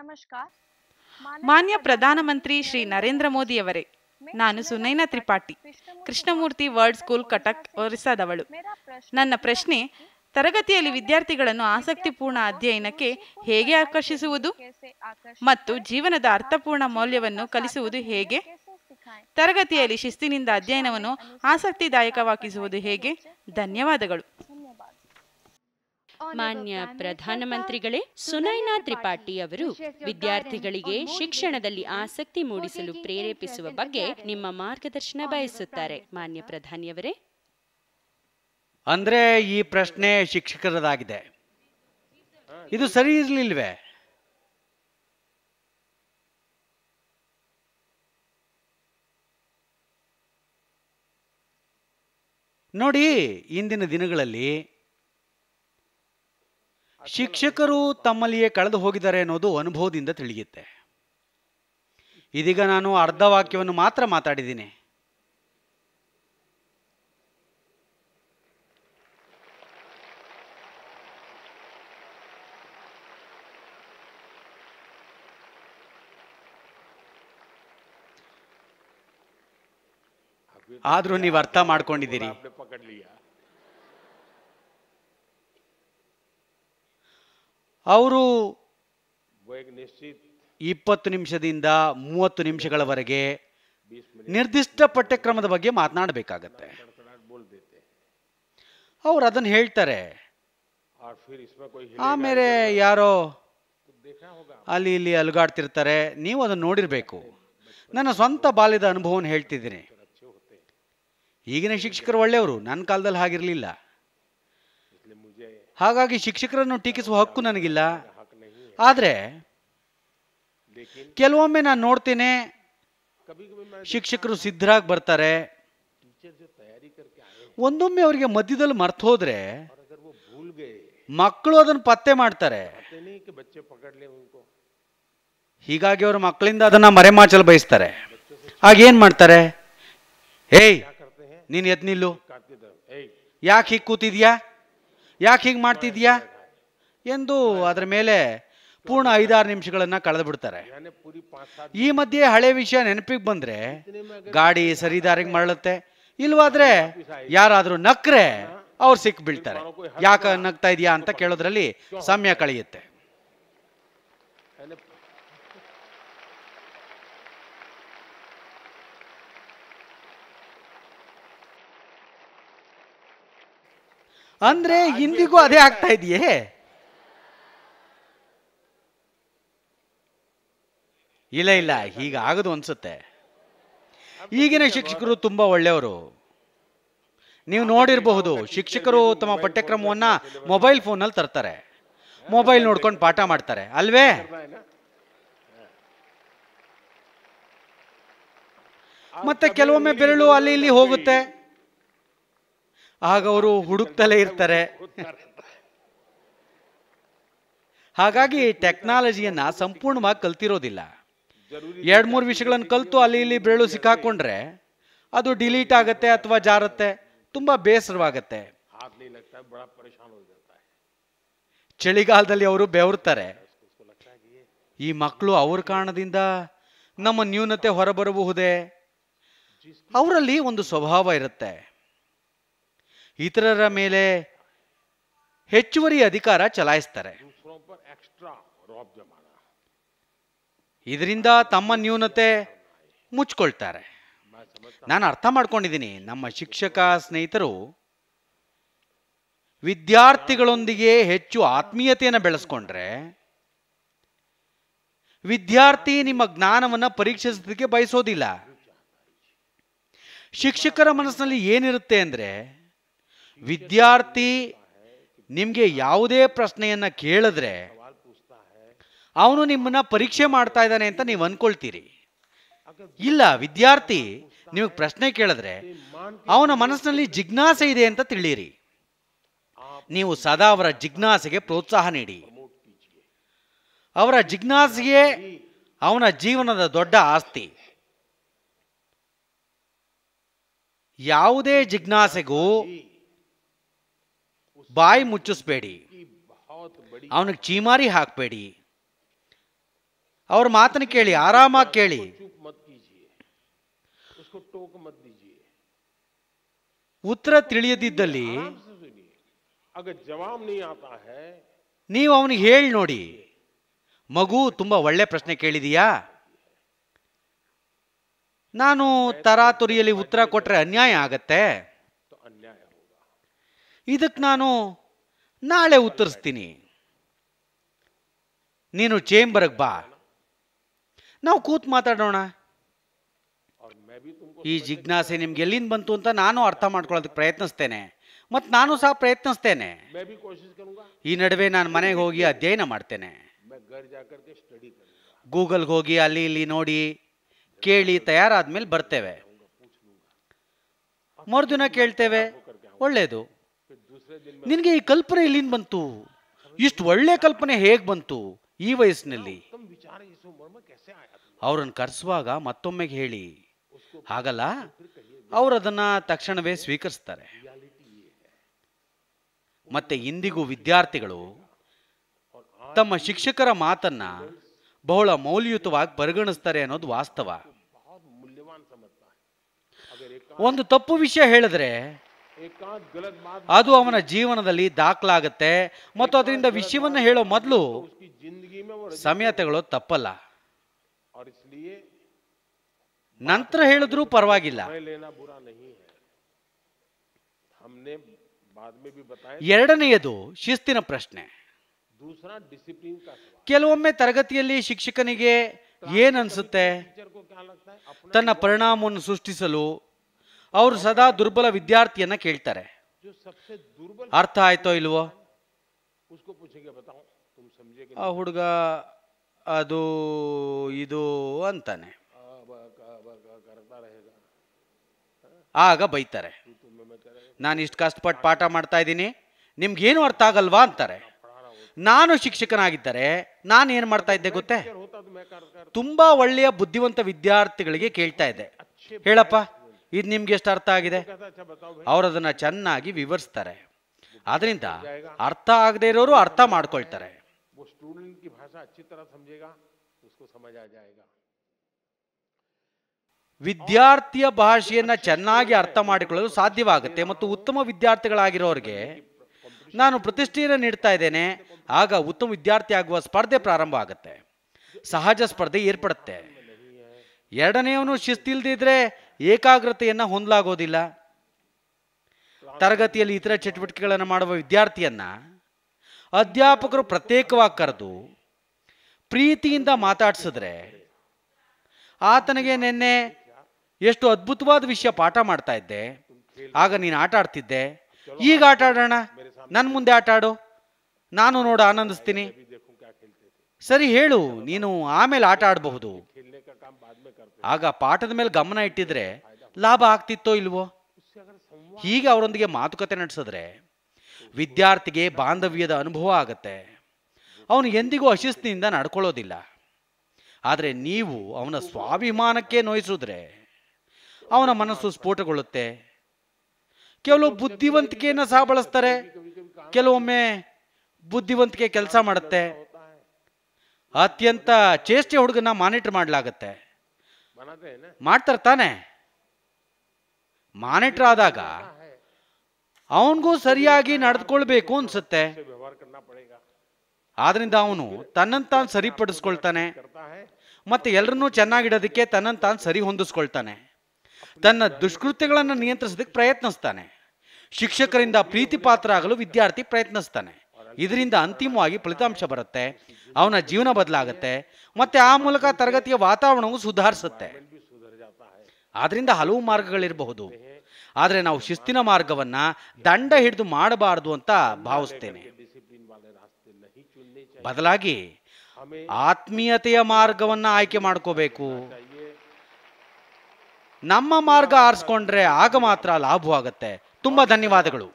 ನಮಸ್ಕಾರ ಮಾನ್ಯ ಪ್ರಧಾನಮಂತ್ರಿ ಶ್ರೀ ನರೇಂದ್ರ ಮೋದಿಯವರೇ ನಾನು ಸುನೈನಾ ತ್ರಿಪಾಠಿ ಕೃಷ್ಣಮೂರ್ತಿ ವರ್ಡ್ ಸ್ಕೂಲ್ ಕಟಕ್ ಒರಿಸ್ಸಾದವಳು ನನ್ನ ಪ್ರಶ್ನೆ ತರಗತಿಯಲ್ಲಿ ವಿದ್ಯಾರ್ಥಿಗಳನ್ನು ಆಸಕ್ತಿಪೂರ್ಣ ಅಧ್ಯಯನಕ್ಕೆ ಹೇಗೆ ಆಕರ್ಷಿಸುವುದು ಮತ್ತು ಜೀವನದ ಅರ್ಥಪೂರ್ಣ ಮೌಲ್ಯವನ್ನು ಕಲಿಸುವುದು ಹೇಗೆ ತರಗತಿಯಲ್ಲಿ ಶಿಸ್ತಿನಿಂದ ಅಧ್ಯಯನವನ್ನು ಆಸಕ್ತಿದಾಯಕವಾಗಿಸುವುದು ಹೇಗೆ ಧನ್ಯವಾದಗಳು ಮಾನ್ಯ ಪ್ರಧಾನಮಂತ್ರಿಗಳೇ ಸುನೈನಾ ತ್ರಿಪಾಠಿ ಅವರು ವಿದ್ಯಾರ್ಥಿಗಳಿಗೆ ಶಿಕ್ಷಣದಲ್ಲಿ ಆಸಕ್ತಿ ಮೂಡಿಸಲು ಪ್ರೇರೇಪಿಸುವ ಬಗ್ಗೆ ನಿಮ್ಮ ಮಾರ್ಗದರ್ಶನ ಬಯಸುತ್ತಾರೆ ಮಾನ್ಯ ಪ್ರಧಾನಿಯವರೇ ಅಂದ್ರೆ ಈ ಪ್ರಶ್ನೆ ಶಿಕ್ಷಕರದಾಗಿದೆ ಇದು ಸರಿ ಇರಲಿಲ್ವೇ ನೋಡಿ ಇಂದಿನ ದಿನಗಳಲ್ಲಿ ಶಿಕ್ಷಕರು ತಮ್ಮಲ್ಲಿಯೇ ಕಳೆದು ಹೋಗಿದ್ದಾರೆ ಅನ್ನೋದು ಅನುಭವದಿಂದ ತಿಳಿಯುತ್ತೆ ಇದೀಗ ನಾನು ಅರ್ಧ ವಾಕ್ಯವನ್ನು ಮಾತ್ರ ಮಾತಾಡಿದ್ದೀನಿ ಆದ್ರೂ ನೀವು ಅರ್ಥ ಮಾಡ್ಕೊಂಡಿದ್ದೀರಿ ಅವರು ಇಪ್ಪತ್ತು ನಿಮಿಷದಿಂದ ಮೂವತ್ತು ನಿಮಿಷಗಳವರೆಗೆ ನಿರ್ದಿಷ್ಟ ಪಠ್ಯಕ್ರಮದ ಬಗ್ಗೆ ಮಾತನಾಡಬೇಕಾಗತ್ತೆ ಅವ್ರು ಅದನ್ನು ಹೇಳ್ತಾರೆ ಆಮೇಲೆ ಯಾರೋ ಅಲ್ಲಿ ಇಲ್ಲಿ ಅಲುಗಾಡ್ತಿರ್ತಾರೆ ನೀವು ಅದನ್ನು ನೋಡಿರಬೇಕು ನನ್ನ ಸ್ವಂತ ಬಾಲ್ಯದ ಅನುಭವವನ್ನು ಹೇಳ್ತಿದ್ದೀನಿ ಈಗಿನ ಶಿಕ್ಷಕರು ಒಳ್ಳೆಯವರು ನನ್ನ ಕಾಲದಲ್ಲಿ ಹಾಗಿರಲಿಲ್ಲ ಹಾಗಾಗಿ ಶಿಕ್ಷಕರನ್ನು ಟೀಕಿಸುವ ಹಕ್ಕು ನನಗಿಲ್ಲ ಆದರೆ ಕೆಲವೊಮ್ಮೆ ನಾನು ನೋಡ್ತೇನೆ ಶಿಕ್ಷಕರು ಸಿದ್ಧರಾಗಿ ಬರ್ತಾರೆ ಒಂದೊಮ್ಮೆ ಅವರಿಗೆ ಮಧ್ಯದಲ್ಲಿ ಮರ್ತೋದ್ರೆ ಮಕ್ಕಳು ಅದನ್ನು ಪತ್ತೆ ಮಾಡ್ತಾರೆ ಹೀಗಾಗಿ ಅವರು ಮಕ್ಕಳಿಂದ ಅದನ್ನ ಮರೆಮಾಚಲು ಬಯಸ್ತಾರೆ ಆಗ ಏನ್ ಮಾಡ್ತಾರೆ ಏಯ್ ನೀನ್ ಎದ್ ನಿಲ್ಲು ಯಾಕೆ ಹೀಗೆ ಕೂತಿದ್ಯಾ ಯಾಕೆ ಹೀಗೆ ಮಾಡ್ತಿದ್ಯಾ ಎಂದು ಅದರ ಮೇಲೆ ಪೂರ್ಣ ಐದಾರು ನಿಮಿಷಗಳನ್ನು ಕಳೆದು ಬಿಡ್ತಾರೆ ಈ ಮಧ್ಯೆ ಹಳೆ ವಿಷಯ ನೆನಪಿಗೆ ಬಂದರೆ ಗಾಡಿ ಸರಿದಾರಿಗೆ ಮರಳುತ್ತೆ ಇಲ್ವಾದ್ರೆ ಯಾರಾದರೂ ನಕ್ರೆ ಅವ್ರು ಸಿಕ್ ಬೀಳ್ತಾರೆ ಯಾಕೆ ನಗ್ತಾ ಇದೆಯಾ ಅಂತ ಕೇಳೋದ್ರಲ್ಲಿ ಸಮಯ ಕಳೆಯುತ್ತೆ ಅಂದ್ರೆ ಇಂದಿಗೂ ಅದೇ ಆಗ್ತಾ ಇದೆಯೇ ಇಲ್ಲ ಇಲ್ಲ ಹೀಗ ಆಗದು ಅನ್ಸುತ್ತೆ ಈಗಿನ ಶಿಕ್ಷಕರು ತುಂಬಾ ಒಳ್ಳೆಯವರು ನೀವು ನೋಡಿರಬಹುದು ಶಿಕ್ಷಕರು ತಮ್ಮ ಪಠ್ಯಕ್ರಮವನ್ನ ಮೊಬೈಲ್ ಫೋನಲ್ಲಿ ತರ್ತಾರೆ ಮೊಬೈಲ್ ನೋಡ್ಕೊಂಡು ಪಾಠ ಮಾಡ್ತಾರೆ ಅಲ್ವೇ ಮತ್ತೆ ಕೆಲವೊಮ್ಮೆ ಬೆರಳು ಅಲ್ಲಿ ಇಲ್ಲಿ ಹೋಗುತ್ತೆ ಆಗ ಅವರು ಹುಡುಕ್ತಲೇ ಇರ್ತಾರೆ ಹಾಗಾಗಿ ಟೆಕ್ನಾಲಜಿಯನ್ನ ಸಂಪೂರ್ಣವಾಗಿ ಕಲ್ತಿರೋದಿಲ್ಲ ಎರಡು ಮೂರು ವಿಷಯಗಳನ್ನು ಕಲ್ತು ಅಲ್ಲಿ ಇಲ್ಲಿ ಬೆರಳು ಸಿಕ್ಕಾಕೊಂಡ್ರೆ ಅದು ಡಿಲೀಟ್ ಆಗತ್ತೆ ಅಥವಾ ಜಾರತ್ತೆ ತುಂಬಾ ಬೇಸರವಾಗತ್ತೆ ಚಳಿಗಾಲದಲ್ಲಿ ಅವರು ಬೆವರ್ತಾರೆ ಈ ಮಕ್ಕಳು ಅವ್ರ ಕಾರಣದಿಂದ ನಮ್ಮ ನ್ಯೂನತೆ ಹೊರಬರಬಹುದೇ ಅವರಲ್ಲಿ ಒಂದು ಸ್ವಭಾವ ಇರುತ್ತೆ ಇತರರ ಮೇಲೆ ಹೆಚ್ಚುವರಿ ಅಧಿಕಾರ ಚಲಾಯಿಸ್ತಾರೆ ಇದರಿಂದ ತಮ್ಮ ನ್ಯೂನತೆ ಮುಚ್ಕೊಳ್ತಾರೆ ನಾನು ಅರ್ಥ ಮಾಡ್ಕೊಂಡಿದ್ದೀನಿ ನಮ್ಮ ಶಿಕ್ಷಕ ಸ್ನೇಹಿತರು ವಿದ್ಯಾರ್ಥಿಗಳೊಂದಿಗೆ ಹೆಚ್ಚು ಆತ್ಮೀಯತೆಯನ್ನು ಬೆಳೆಸ್ಕೊಂಡ್ರೆ ವಿದ್ಯಾರ್ಥಿ ನಿಮ್ಮ ಜ್ಞಾನವನ್ನು ಪರೀಕ್ಷಿಸೋದಕ್ಕೆ ಬಯಸೋದಿಲ್ಲ ಶಿಕ್ಷಕರ ಮನಸ್ಸಿನಲ್ಲಿ ಏನಿರುತ್ತೆ ಅಂದರೆ ವಿದ್ಯಾರ್ಥಿ ನಿಮಗೆ ಯಾವುದೇ ಪ್ರಶ್ನೆಯನ್ನು ಕೇಳಿದ್ರೆ ಅವನು ನಿಮ್ಮನ್ನ ಪರೀಕ್ಷೆ ಮಾಡ್ತಾ ಇದ್ದಾನೆ ಅಂತ ನೀವು ಅನ್ಕೊಳ್ತೀರಿ ಇಲ್ಲ ವಿದ್ಯಾರ್ಥಿ ನಿಮಗೆ ಪ್ರಶ್ನೆ ಕೇಳಿದ್ರೆ ಅವನ ಮನಸ್ಸಿನಲ್ಲಿ ಜಿಜ್ಞಾಸೆ ಇದೆ ಅಂತ ತಿಳಿಯಿರಿ ನೀವು ಸದಾ ಅವರ ಜಿಜ್ಞಾಸೆಗೆ ಪ್ರೋತ್ಸಾಹ ನೀಡಿ ಅವರ ಜಿಜ್ಞಾಸೆಗೆ ಅವನ ಜೀವನದ ದೊಡ್ಡ ಆಸ್ತಿ ಯಾವುದೇ ಜಿಜ್ಞಾಸೆಗೂ ಬಾಯಿ ಮುಚ್ಚಿಸ್ಬೇಡಿ ಅವನಿಗೆ ಚೀಮಾರಿ ಹಾಕಬೇಡಿ ಅವ್ರ ಮಾತನ್ನು ಕೇಳಿ ಆರಾಮಾಗಿ ಕೇಳಿ ಉತ್ತರ ತಿಳಿಯದಿದ್ದಲ್ಲಿ ನೀವು ಅವನಿಗೆ ಹೇಳಿ ನೋಡಿ ಮಗು ತುಂಬ ಒಳ್ಳೆ ಪ್ರಶ್ನೆ ಕೇಳಿದೀಯಾ ನಾನು ತರಾತುರಿಯಲ್ಲಿ ಉತ್ತರ ಕೊಟ್ರೆ ಅನ್ಯಾಯ ಆಗತ್ತೆ ಇದಕ್ಕೆ ನಾನು ನಾಳೆ ಉತ್ತರಿಸ್ತೀನಿ ನೀನು ಚೇಂಬರ್ಗೆ ಬಾ ನಾವು ಕೂತ್ ಮಾತಾಡೋಣ ಈ ಜಿಜ್ಞಾಸೆ ನಿಮ್ಗೆ ಎಲ್ಲಿಂದ ಬಂತು ಅಂತ ನಾನು ಅರ್ಥ ಮಾಡ್ಕೊಳ್ಳೋದಕ್ಕೆ ಪ್ರಯತ್ನಿಸ್ತೇನೆ ಮತ್ತು ನಾನು ಸಹ ಪ್ರಯತ್ನಿಸ್ತೇನೆ ಈ ನಡುವೆ ನಾನು ಮನೆಗೆ ಹೋಗಿ ಅಧ್ಯಯನ ಮಾಡ್ತೇನೆ ಗೂಗಲ್ಗೆ ಹೋಗಿ ಅಲ್ಲಿ ಇಲ್ಲಿ ನೋಡಿ ಕೇಳಿ ತಯಾರಾದ್ಮೇಲೆ ಬರ್ತೇವೆ ಮರುದಿನ ಕೇಳ್ತೇವೆ ಒಳ್ಳೆಯದು ನಿನಗೆ ಈ ಕಲ್ಪನೆ ಎಲ್ಲಿಂದ ಬಂತು ಇಷ್ಟು ಒಳ್ಳೆ ಕಲ್ಪನೆ ಹೇಗೆ ಬಂತು ಈ ವಯಸ್ಸಿನಲ್ಲಿ ಅವರನ್ನು ಕರೆಸುವಾಗ ಮತ್ತೊಮ್ಮೆಗೆ ಹೇಳಿ ಹಾಗಲ್ಲ ಅವರು ಅದನ್ನ ತಕ್ಷಣವೇ ಸ್ವೀಕರಿಸ್ತಾರೆ ಮತ್ತೆ ಇಂದಿಗೂ ವಿದ್ಯಾರ್ಥಿಗಳು ತಮ್ಮ ಶಿಕ್ಷಕರ ಮಾತನ್ನ ಬಹಳ ಮೌಲ್ಯಯುತವಾಗಿ ಪರಿಗಣಿಸ್ತಾರೆ ಅನ್ನೋದು ವಾಸ್ತವ ಒಂದು ತಪ್ಪು ವಿಷಯ ಹೇಳಿದ್ರೆ ಅದು ಅವನ ಜೀವನದಲ್ಲಿ ದಾಖಲಾಗುತ್ತೆ ಮತ್ತು ಅದರಿಂದ ವಿಷಯವನ್ನು ಹೇಳೋ ಮೊದಲು ಸಮಯತೆಗಳು ತಪ್ಪಲ್ಲ ನಂತರ ಹೇಳಿದ್ರೂ ಪರವಾಗಿಲ್ಲ ಎರಡನೆಯದು ಶಿಸ್ತಿನ ಪ್ರಶ್ನೆ ಕೆಲವೊಮ್ಮೆ ತರಗತಿಯಲ್ಲಿ ಶಿಕ್ಷಕನಿಗೆ ಏನನ್ಸುತ್ತೆ ತನ್ನ ಪರಿಣಾಮವನ್ನು ಸೃಷ್ಟಿಸಲು ಅವರು ಸದಾ ದುರ್ಬಲ ವಿದ್ಯಾರ್ಥಿಯನ್ನ ಕೇಳ್ತಾರೆ ಅರ್ಥ ಆಯ್ತೋ ಇಲ್ವೋ ಆ ಹುಡುಗ ಅದು ಇದು ಅಂತಾನೆ ಆಗ ಬೈತಾರೆ ನಾನು ಇಷ್ಟು ಕಷ್ಟಪಟ್ಟು ಪಾಠ ಮಾಡ್ತಾ ಇದ್ದೀನಿ ನಿಮ್ಗೇನು ಅರ್ಥ ಆಗಲ್ವಾ ಅಂತಾರೆ ನಾನು ಶಿಕ್ಷಕನಾಗಿದ್ದರೆ ನಾನು ಏನು ಮಾಡ್ತಾ ಇದ್ದೆ ಗೊತ್ತೇ ತುಂಬಾ ಒಳ್ಳೆಯ ಬುದ್ಧಿವಂತ ವಿದ್ಯಾರ್ಥಿಗಳಿಗೆ ಕೇಳ್ತಾ ಇದ್ದೆ ಹೇಳಪ್ಪ ಇದು ನಿಮ್ಗೆ ಎಷ್ಟು ಅರ್ಥ ಆಗಿದೆ ಅವರು ಅದನ್ನ ಚೆನ್ನಾಗಿ ವಿವರಿಸ್ತಾರೆ ಆದ್ರಿಂದ ಅರ್ಥ ಆಗದೆ ಇರೋರು ಅರ್ಥ ಮಾಡ್ಕೊಳ್ತಾರೆ ವಿದ್ಯಾರ್ಥಿಯ ಭಾಷೆಯನ್ನ ಚೆನ್ನಾಗಿ ಅರ್ಥ ಮಾಡಿಕೊಳ್ಳಲು ಸಾಧ್ಯವಾಗುತ್ತೆ ಮತ್ತು ಉತ್ತಮ ವಿದ್ಯಾರ್ಥಿಗಳಾಗಿರೋರಿಗೆ ನಾನು ಪ್ರತಿಷ್ಠೆಯನ್ನು ನೀಡ್ತಾ ಇದ್ದೇನೆ ಆಗ ಉತ್ತಮ ವಿದ್ಯಾರ್ಥಿ ಆಗುವ ಸ್ಪರ್ಧೆ ಪ್ರಾರಂಭ ಆಗುತ್ತೆ ಸಹಜ ಸ್ಪರ್ಧೆ ಏರ್ಪಡುತ್ತೆ ಎರಡನೆಯವನು ಶಿಸ್ತಿಲ್ದಿದ್ರೆ ಏಕಾಗ್ರತೆಯನ್ನು ಹೊಂದಲಾಗೋದಿಲ್ಲ ತರಗತಿಯಲ್ಲಿ ಇತರ ಚಟುವಟಿಕೆಗಳನ್ನು ಮಾಡುವ ವಿದ್ಯಾರ್ಥಿಯನ್ನು ಅಧ್ಯಾಪಕರು ಪ್ರತ್ಯೇಕವಾಗಿ ಕರೆದು ಪ್ರೀತಿಯಿಂದ ಮಾತಾಡಿಸಿದ್ರೆ ಆತನಿಗೆ ನಿನ್ನೆ ಎಷ್ಟು ಅದ್ಭುತವಾದ ವಿಷಯ ಪಾಠ ಮಾಡ್ತಾ ಇದ್ದೆ ಆಗ ನೀನು ಆಟ ಆಡ್ತಿದ್ದೆ ಈಗ ಆಟ ಆಡೋಣ ನನ್ನ ಮುಂದೆ ಆಟ ಆಡು ನಾನು ನೋಡು ಆನಂದಿಸ್ತೀನಿ ಸರಿ ಹೇಳು ನೀನು ಆಮೇಲೆ ಆಟ ಆಡಬಹುದು ಆಗ ಪಾಠದ ಮೇಲೆ ಗಮನ ಇಟ್ಟಿದ್ರೆ ಲಾಭ ಆಗ್ತಿತ್ತೋ ಇಲ್ವೋ ಹೀಗೆ ಅವರೊಂದಿಗೆ ಮಾತುಕತೆ ನಡೆಸಿದ್ರೆ ವಿದ್ಯಾರ್ಥಿಗೆ ಬಾಂಧವ್ಯದ ಅನುಭವ ಆಗತ್ತೆ ಅವನು ಎಂದಿಗೂ ಅಶಿಸ್ತಿನಿಂದ ನಡ್ಕೊಳ್ಳೋದಿಲ್ಲ ಆದರೆ ನೀವು ಅವನ ಸ್ವಾಭಿಮಾನಕ್ಕೆ ನೋಯಿಸಿದ್ರೆ ಅವನ ಮನಸ್ಸು ಸ್ಫೋಟಗೊಳ್ಳುತ್ತೆ ಕೆಲವು ಬುದ್ಧಿವಂತಿಕೆಯನ್ನು ಸಹ ಬಳಸ್ತಾರೆ ಕೆಲವೊಮ್ಮೆ ಬುದ್ಧಿವಂತಿಕೆ ಕೆಲಸ ಮಾಡುತ್ತೆ ಅತ್ಯಂತ ಚೇಷ್ಟೆ ಹುಡುಗನ ಮಾನಿಟರ್ ಮಾಡಲಾಗತ್ತೆ ಮಾಡ್ತಾರ ತಾನೆ ಮಾನಿಟರ್ ಆದಾಗ ಅವನಿಗೂ ಸರಿಯಾಗಿ ನಡೆದುಕೊಳ್ಬೇಕು ಅನ್ಸುತ್ತೆ ಆದ್ರಿಂದ ಅವನು ತನ್ನನ್ನು ತಾನು ಸರಿಪಡಿಸ್ಕೊಳ್ತಾನೆ ಮತ್ತೆ ಎಲ್ಲರನ್ನೂ ಚೆನ್ನಾಗಿಡೋದಕ್ಕೆ ತನ್ನನ್ನು ತಾನು ಸರಿ ಹೊಂದಿಸ್ಕೊಳ್ತಾನೆ ತನ್ನ ದುಷ್ಕೃತ್ಯಗಳನ್ನು ನಿಯಂತ್ರಿಸೋದಕ್ಕೆ ಪ್ರಯತ್ನಿಸ್ತಾನೆ ಶಿಕ್ಷಕರಿಂದ ಪ್ರೀತಿ ಪಾತ್ರ ಆಗಲು ವಿದ್ಯಾರ್ಥಿ ಪ್ರಯತ್ನಿಸ್ತಾನೆ ಇದರಿಂದ ಅಂತಿಮವಾಗಿ ಫಲಿತಾಂಶ ಬರುತ್ತೆ ಅವನ ಜೀವನ ಬದಲಾಗುತ್ತೆ ಮತ್ತೆ ಆ ಮೂಲಕ ತರಗತಿಯ ವಾತಾವರಣವು ಸುಧಾರಿಸುತ್ತೆ ಆದ್ರಿಂದ ಹಲವು ಮಾರ್ಗಗಳಿರಬಹುದು ಆದರೆ ನಾವು ಶಿಸ್ತಿನ ಮಾರ್ಗವನ್ನ ದಂಡ ಹಿಡಿದು ಮಾಡಬಾರದು ಅಂತ ಭಾವಿಸ್ತೇನೆ ಬದಲಾಗಿ ಆತ್ಮೀಯತೆಯ ಮಾರ್ಗವನ್ನ ಆಯ್ಕೆ ಮಾಡ್ಕೋಬೇಕು ನಮ್ಮ ಮಾರ್ಗ ಆರಿಸ್ಕೊಂಡ್ರೆ ಆಗ ಮಾತ್ರ ಲಾಭವಾಗತ್ತೆ ತುಂಬಾ ಧನ್ಯವಾದಗಳು